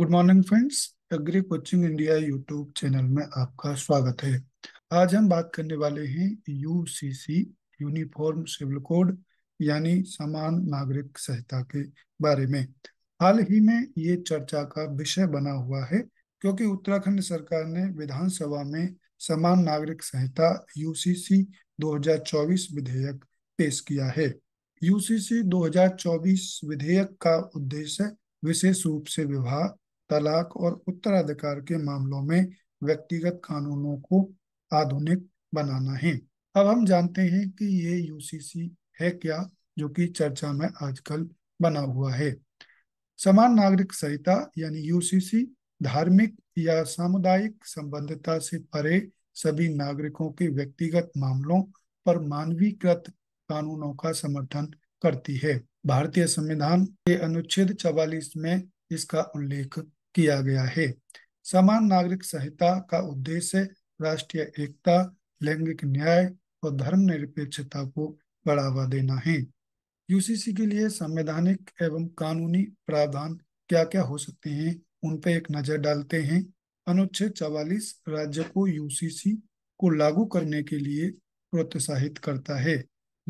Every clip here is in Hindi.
good morning friends agri coaching India YouTube channel में आपका स्वागत है आज हम बात करने वाले हैं यूसीसी यूनिफॉर्म सिविल कोड यानी समान नागरिक संहिता के बारे में हाल ही में ये चर्चा का विषय बना हुआ है क्योंकि उत्तराखंड सरकार ने विधानसभा में समान नागरिक संहिता यूसीसी 2024 विधेयक पेश किया है यूसीसी 2024 विधेयक का उद्देश्य विशेष रूप से विवाह तलाक और उत्तराधिकार के मामलों में व्यक्तिगत कानूनों को आधुनिक बनाना है अब हम जानते हैं कि ये यूसीसी है क्या जो कि चर्चा में आजकल बना हुआ है समान नागरिक संहिता यानी यूसीसी धार्मिक या सामुदायिक संबंधता से परे सभी नागरिकों के व्यक्तिगत मामलों पर मानवीकृत कानूनों का समर्थन करती है भारतीय संविधान के अनुच्छेद 44 में इसका उल्लेख किया गया है समान नागरिक संहिता का उद्देश्य राष्ट्रीय एकता लैंगिक न्याय और धर्म निरपेक्षता को बढ़ावा देना है यूसीसी के लिए संवैधानिक एवं कानूनी प्रावधान क्या क्या हो सकते हैं उन पर एक नजर डालते हैं अनुच्छेद चवालीस राज्य को यूसीसी को लागू करने के लिए प्रोत्साहित करता है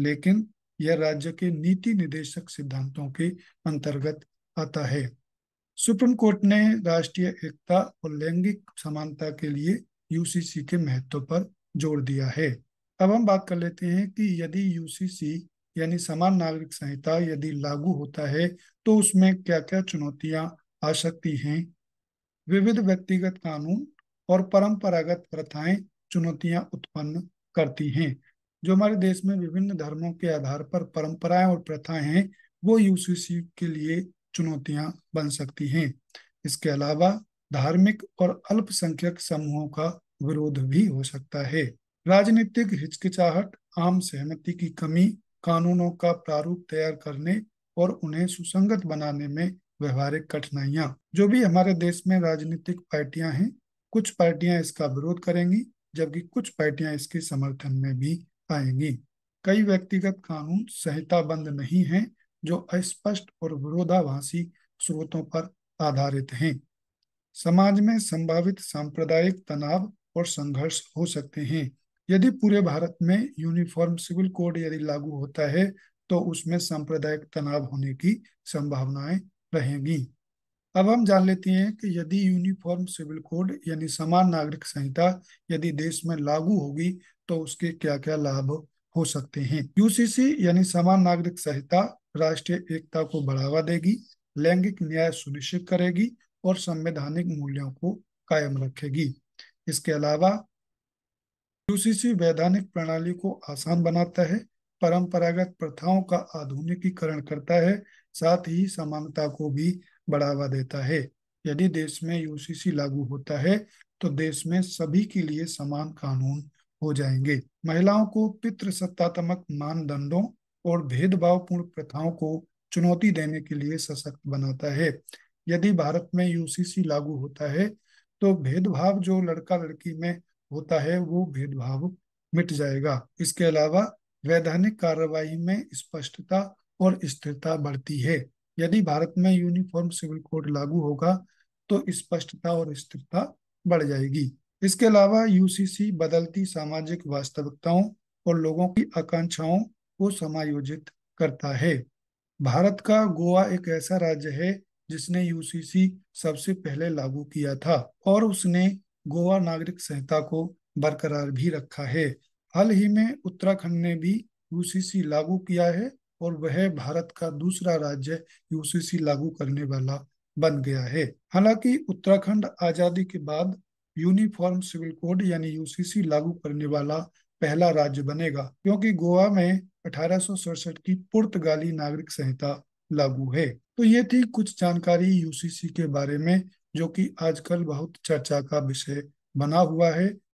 लेकिन यह राज्य के नीति निदेशक सिद्धांतों के अंतर्गत आता है सुप्रीम कोर्ट ने राष्ट्रीय एकता और लैंगिक समानता के लिए यूसीसी के महत्व पर जोर दिया है अब हम बात कर लेते हैं कि यदि यूसीसी यानी समान नागरिक संहिता यदि लागू होता है तो उसमें क्या क्या चुनौतियां आ सकती हैं विविध व्यक्तिगत कानून और परंपरागत प्रथाएं चुनौतियां उत्पन्न करती हैं जो हमारे देश में विभिन्न धर्मों के आधार पर परंपराएं और प्रथाएं हैं वो यूसीसी के लिए चुनौतियां बन सकती हैं इसके अलावा धार्मिक और अल्पसंख्यक समूहों का विरोध भी हो सकता है राजनीतिक हिचकिचाहट आम सहमति की कमी कानूनों का प्रारूप तैयार करने और उन्हें सुसंगत बनाने में व्यवहारिक कठिनाइयां जो भी हमारे देश में राजनीतिक पार्टियां हैं कुछ पार्टियां इसका विरोध करेंगी जबकि कुछ पार्टियां इसके समर्थन में भी आएंगी कई व्यक्तिगत कानून संहिता बंद नहीं हैं जो अस्पष्ट और विरोधाभासी स्रोतों पर आधारित हैं समाज में संभावित सांप्रदायिक तनाव और संघर्ष हो सकते हैं यदि पूरे भारत में यूनिफॉर्म सिविल कोड यदि लागू होता है तो उसमें सांप्रदायिक तनाव होने की संभावनाएं रहेंगी अब हम जान लेते हैं कि यदि यूनिफॉर्म सिविल कोड यानी समान नागरिक संहिता यदि देश में लागू होगी तो उसके क्या क्या लाभ हो सकते हैं यूसीसी यानी समान नागरिक संहिता राष्ट्रीय एकता को बढ़ावा देगी लैंगिक न्याय सुनिश्चित करेगी और संवैधानिक मूल्यों को कायम रखेगी इसके अलावा यूसीसी वैधानिक प्रणाली को आसान बनाता है परंपरागत प्रथाओं का आधुनिकीकरण करता है साथ ही समानता को भी बढ़ावा देता है यदि देश में यूसीसी लागू होता है तो देश में सभी के लिए समान कानून हो जाएंगे महिलाओं को पितृसत्तात्मक मानदंडों और भेदभावपूर्ण प्रथाओं को चुनौती देने के लिए सशक्त बनाता है यदि भारत में यूसीसी लागू होता है तो भेदभाव जो लड़का लड़की में होता है वो भेदभाव मिट जाएगा इसके अलावा वैधानिक कार्रवाई में स्पष्टता और स्थिरता बढ़ती है यदि भारत में यूनिफॉर्म सिविल कोड लागू होगा तो स्पष्टता और स्थिरता बढ़ जाएगी इसके अलावा यूसीसी बदलती सामाजिक वास्तविकताओं और लोगों की आकांक्षाओं को समायोजित करता है भारत का गोवा एक ऐसा राज्य है जिसने यूसीसी सबसे पहले लागू किया था और उसने गोवा नागरिक संहिता को बरकरार भी रखा है हाल ही में उत्तराखंड ने भी यूसीसी लागू किया है और वह भारत का दूसरा राज्य यूसीसी लागू करने वाला बन गया है हालांकि उत्तराखंड आजादी के बाद यूनिफॉर्म सिविल कोड यानी यूसीसी लागू करने वाला पहला राज्य बनेगा क्योंकि गोवा में अठारह की पुर्तगाली नागरिक संहिता लागू है तो ये थी कुछ जानकारी यूसीसी के बारे में जो कि आजकल बहुत चर्चा का विषय बना हुआ है